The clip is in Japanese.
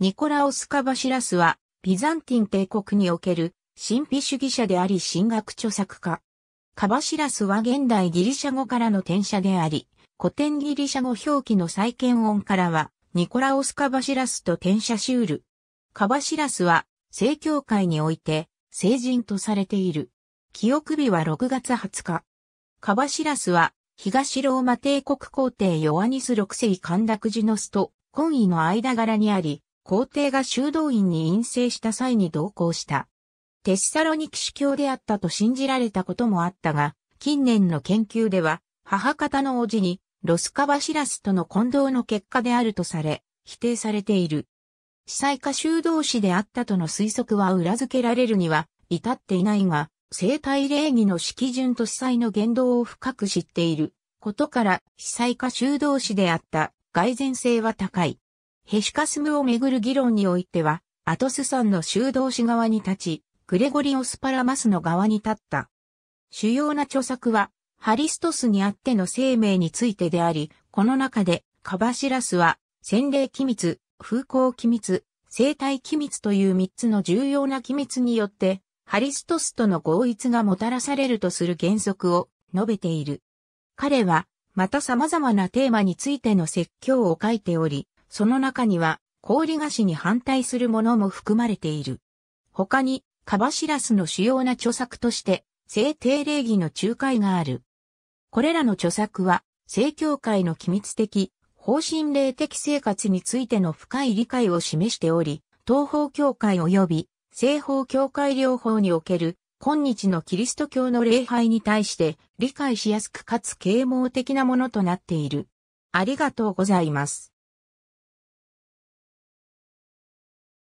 ニコラオス・カバシラスは、ビザンティン帝国における神秘主義者であり神学著作家。カバシラスは現代ギリシャ語からの転写であり、古典ギリシャ語表記の再建音からは、ニコラオス・カバシラスと転写しうる。カバシラスは、正教会において、聖人とされている。記憶日は6月20日。カバシラスは、東ローマ帝国皇帝ヨアニス6世陥落時のスと、婚姻の間柄にあり、皇帝が修道院に陰性した際に同行した。テッサロニキ主教であったと信じられたこともあったが、近年の研究では、母方の叔父に、ロスカバシラスとの混同の結果であるとされ、否定されている。司祭下修道士であったとの推測は裏付けられるには、至っていないが、生体礼儀の式順と司祭の言動を深く知っていることから、司祭下修道士であった、蓋然性は高い。ヘシカスムをめぐる議論においては、アトス山の修道士側に立ち、グレゴリオスパラマスの側に立った。主要な著作は、ハリストスにあっての生命についてであり、この中で、カバシラスは、洗礼機密、風光機密、生態機密という3つの重要な機密によって、ハリストスとの合一がもたらされるとする原則を述べている。彼は、また様々なテーマについての説教を書いており、その中には、氷菓子に反対するものも含まれている。他に、カバシラスの主要な著作として、聖帝礼儀の仲介がある。これらの著作は、聖教会の機密的、方針霊的生活についての深い理解を示しており、東方教会及び西方教会両方における今日のキリスト教の礼拝に対して理解しやすくかつ啓蒙的なものとなっている。ありがとうございます。